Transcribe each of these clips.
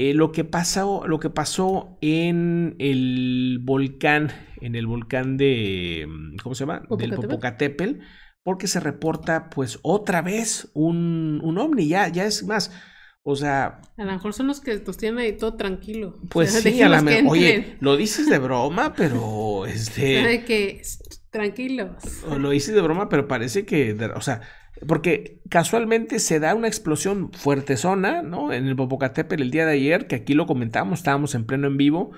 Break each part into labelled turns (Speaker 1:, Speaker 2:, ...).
Speaker 1: Eh, lo, que pasó, lo que pasó en el volcán, en el volcán de, mm, ¿cómo se llama? Del Popocatépetl, porque se reporta pues otra vez un, un ovni, ya, ya es más, o sea. A lo mejor son los que los tienen ahí todo tranquilo. Pues sí, a la mejor. Oye, lo dices de broma, pero este. De que tranquilos. Lo dices de broma, pero parece que. O sea, porque casualmente se da una explosión fuerte zona ¿no? En el Popocatépetl el día de ayer, que aquí lo comentamos, estábamos en pleno en vivo,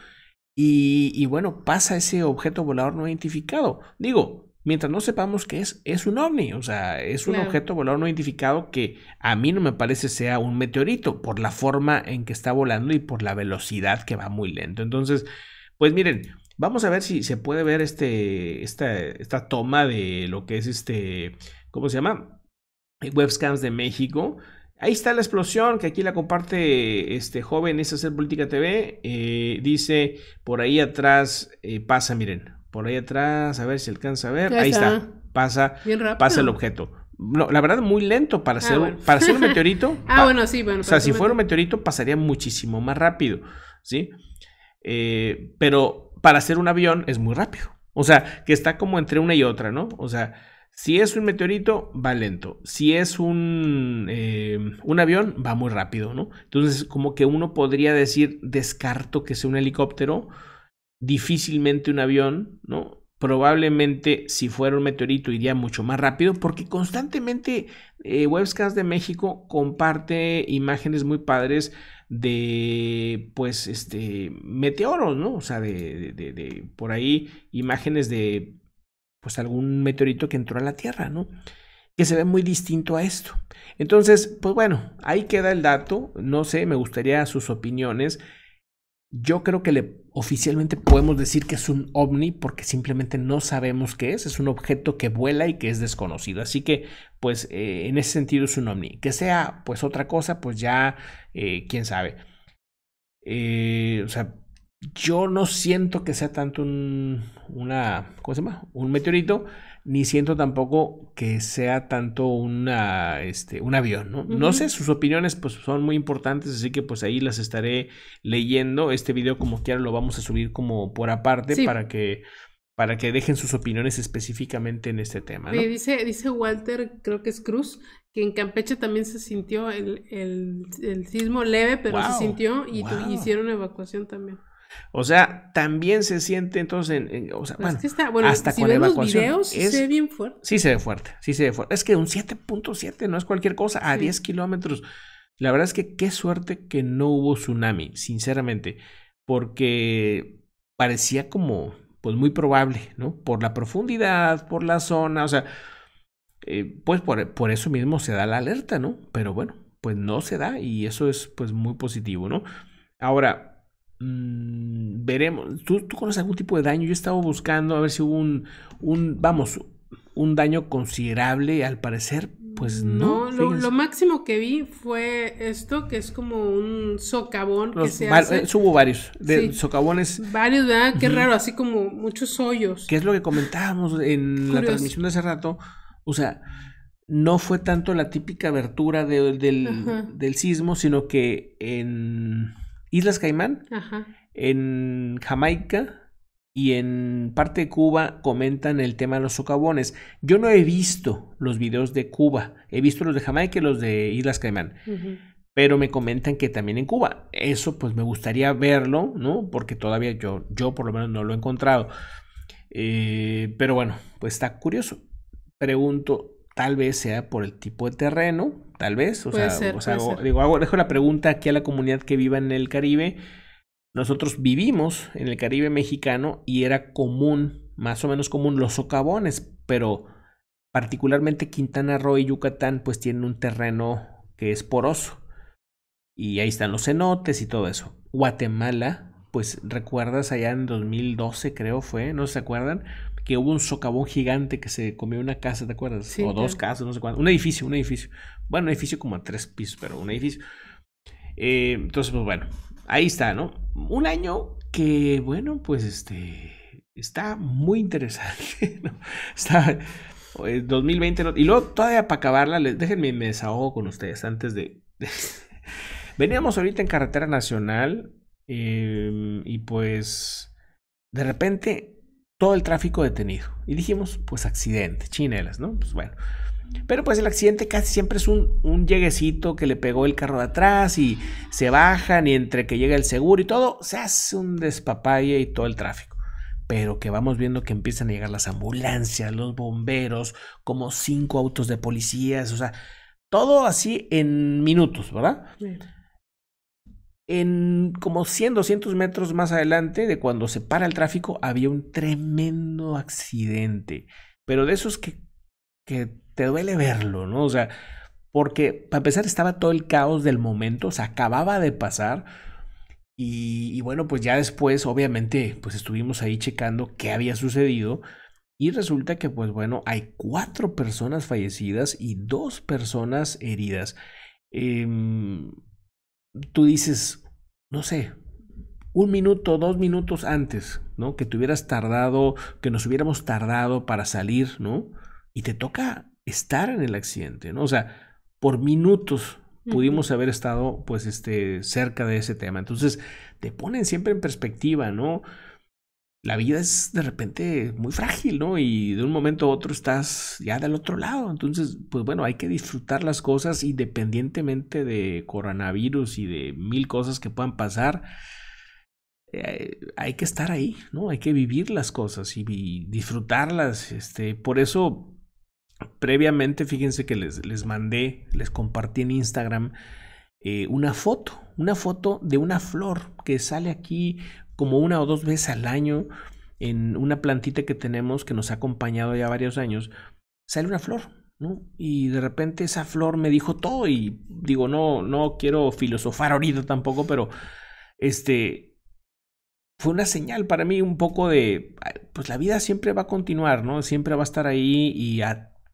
Speaker 1: y, bueno, pasa ese objeto volador no identificado. Digo, mientras no sepamos qué es, es un ovni, o sea, es un objeto volador no identificado que a mí no me parece sea un meteorito por la forma en que está volando y por la velocidad que va muy lento. Entonces, pues miren, vamos a ver si se puede ver este, esta, esta toma de lo que es este, ¿cómo se llama? Eh, webcams de México. Ahí está la explosión que aquí la comparte este joven, es hacer política TV. Eh, dice por ahí atrás, eh, pasa, miren, por ahí atrás, a ver si alcanza a ver. Ahí está, pasa, pasa el objeto. No, la verdad, muy lento para ah, hacer ser, para un meteorito. ah, bueno, sí, bueno. O sea, si fuera un meteorito, pasaría muchísimo más rápido, ¿sí? pero para hacer un avión es muy rápido. O sea, que está como entre una y otra, ¿no? O sea, si es un meteorito, va lento. Si es un, em, un avión, va muy rápido, ¿no? Entonces, como que uno podría decir, descarto que sea un helicóptero, difícilmente un avión, ¿no? probablemente si fuera un meteorito iría mucho más rápido porque constantemente eh, de México comparte imágenes muy padres de pues este meteoros, ¿no? O sea, de por ahí imágenes de pues algún meteorito que entró a la Tierra, ¿no? Que se ve muy distinto a esto. Entonces, pues bueno, ahí queda el dato. No sé, me gustaría sus opiniones. Yo creo que le, oficialmente podemos decir que es un ovni porque simplemente no sabemos qué es. Es un objeto que vuela y que es desconocido. Así que, pues, eh, en ese sentido es un ovni. Que sea, pues, otra cosa, pues ya, eh, quién sabe. Eh, o sea, yo no siento que sea tanto un, una, ¿cómo se llama? Un meteorito, ni siento tampoco que sea tanto una, este, un avión, ¿no? No sé, sus opiniones pues son muy importantes, así que pues ahí las estaré leyendo. Este video como quiera lo vamos a subir como por aparte para que para que dejen sus opiniones específicamente en este tema. ¿no? dice, dice Walter, creo que es Cruz, que en Campeche también se sintió el, sismo leve, pero se sintió y hicieron evacuación también. O sea, también se siente entonces, en, o sea, pues bueno, hasta con vemos Videos, se ve bien fuerte. Sí se ve fuerte, sí se ve fuerte. Es que un 7.7 no es cualquier cosa, a 10 kilómetros. La verdad es que qué suerte que no hubo tsunami, sinceramente, porque parecía como, pues muy probable, ¿no? Por la profundidad, por la zona, o sea, eh, pues por, por eso mismo se da la alerta, ¿no? Pero bueno, pues no se da y eso es pues muy positivo, ¿no? Ahora, Mm, veremos. ¿Tú, conoces algún tipo de daño? Yo estaba buscando a ver si hubo un, un vamos, un daño considerable. Al parecer, pues mm, no. No, lo, máximo que vi fue esto, que es como un socavón hubo eh, varios, de socavones. Varios, ¿verdad? Qué raro, así como muchos hoyos. Que es lo que comentábamos en la transmisión de hace rato. O sea, no fue tanto la típica abertura del, sismo, sino que en Islas Caimán, en Jamaica y en parte de Cuba comentan el tema de los socavones. Yo no he visto los videos de Cuba, he visto los de Jamaica y los de Islas Caimán. Pero me comentan que también en Cuba. Eso pues me gustaría verlo, ¿no? Porque todavía yo, yo por lo menos no lo he encontrado. Eh, pero bueno, pues está curioso. Pregunto, tal vez sea por el tipo de terreno, tal vez. O sea, digo, dejo la pregunta aquí a la comunidad que viva en el Caribe. Nosotros vivimos en el Caribe mexicano y era común, más o menos común, los socavones, pero particularmente Quintana Roo y Yucatán pues tienen un terreno que es poroso. Y ahí están los cenotes y todo eso. Guatemala, pues recuerdas allá en 2012 creo fue, no se acuerdan, que hubo un socavón gigante que se comió una casa, ¿te acuerdas? o dos casas, no sé cuánto. Un edificio, un edificio. Bueno, un edificio como a tres pisos, pero un edificio. Eh, entonces, pues bueno, ahí está, ¿no? Un año que, bueno, pues este. Está muy interesante, ¿no? Está. 2020. Eh, no, y luego, todavía para acabarla, déjenme me desahogo con ustedes antes de. Veníamos ahorita en carretera nacional em, y pues. De repente todo el tráfico detenido. Y dijimos, pues accidente, chinelas, ¿no? Pues bueno. Pero pues el accidente casi siempre es un, un lleguecito que le pegó el carro de atrás y se bajan y entre que llega el seguro y todo, se hace un despapalle y todo el tráfico. Pero que vamos viendo que empiezan a llegar las ambulancias, los bomberos, como cinco autos de policías, o sea, todo así en minutos, ¿verdad? en como 100, 200 metros más adelante de cuando se para el tráfico, había un tremendo accidente. Pero de esos que, que te duele verlo, ¿no? O sea, porque para empezar estaba todo el caos del momento, o sea, acababa de pasar. Y, bueno, pues ya después, obviamente, pues estuvimos ahí checando qué había sucedido. Y resulta que, pues bueno, hay cuatro personas fallecidas y dos personas heridas. Em, tú dices, no sé, un minuto, dos minutos antes, ¿no? Que te hubieras tardado, que nos hubiéramos tardado para salir, ¿no? Y te toca estar en el accidente, ¿no? O sea, por minutos pudimos haber estado pues este cerca de ese tema. Entonces, te ponen siempre en perspectiva, ¿no? la vida es de repente muy frágil, ¿no? Y de un momento a otro estás ya del otro lado. Entonces, pues bueno, hay que disfrutar las cosas independientemente de coronavirus y de mil cosas que puedan pasar. Eh, hay que estar ahí, ¿no? Hay que vivir las cosas y, disfrutarlas. Este, por eso, previamente, fíjense que les, les mandé, les compartí en Instagram eh, una foto, una foto de una flor que sale aquí como una o dos veces al año en una plantita que tenemos que nos ha acompañado ya varios años, sale una flor, ¿no? Y de repente esa flor me dijo todo y digo, no, no quiero filosofar ahorita tampoco, pero este fue una señal para mí un poco de, pues la vida siempre va a continuar, ¿no? Siempre va a estar ahí y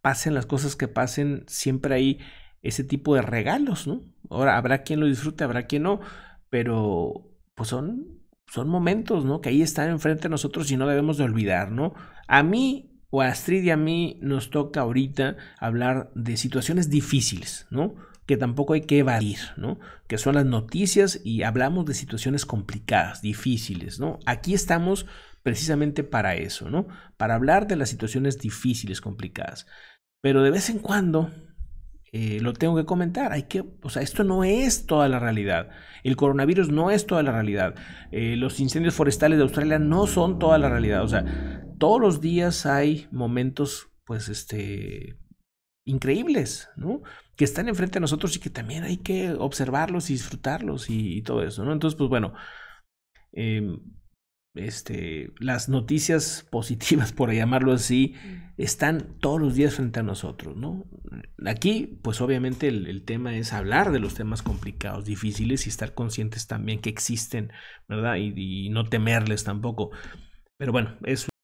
Speaker 1: pasen las cosas que pasen, siempre hay ese tipo de regalos, ¿no? Ahora habrá quien lo disfrute, habrá quien no, pero pues son son momentos, ¿no? Que ahí están enfrente de nosotros y no debemos de olvidar, ¿no? A mí o a Astrid y a mí nos toca ahorita hablar de situaciones difíciles, ¿no? Que tampoco hay que evadir, ¿no? Que son las noticias y hablamos de situaciones complicadas, difíciles, ¿no? Aquí estamos precisamente para eso, ¿no? Para hablar de las situaciones difíciles, complicadas. Pero de vez en cuando eh, lo tengo que comentar. Hay que, o sea, esto no es toda la realidad. El coronavirus no es toda la realidad. Eh, los incendios forestales de Australia no son toda la realidad. O sea, todos los días hay momentos, pues, este, increíbles, ¿no? Que están enfrente de nosotros y que también hay que observarlos y disfrutarlos y, todo eso, ¿no? Entonces, pues bueno, em, este, las noticias positivas, por llamarlo así, mm. están todos los días frente a nosotros, ¿no? Aquí, pues obviamente el, tema es hablar de los temas complicados, difíciles y estar conscientes también que existen, ¿verdad? Y, y no temerles tampoco. Pero bueno, es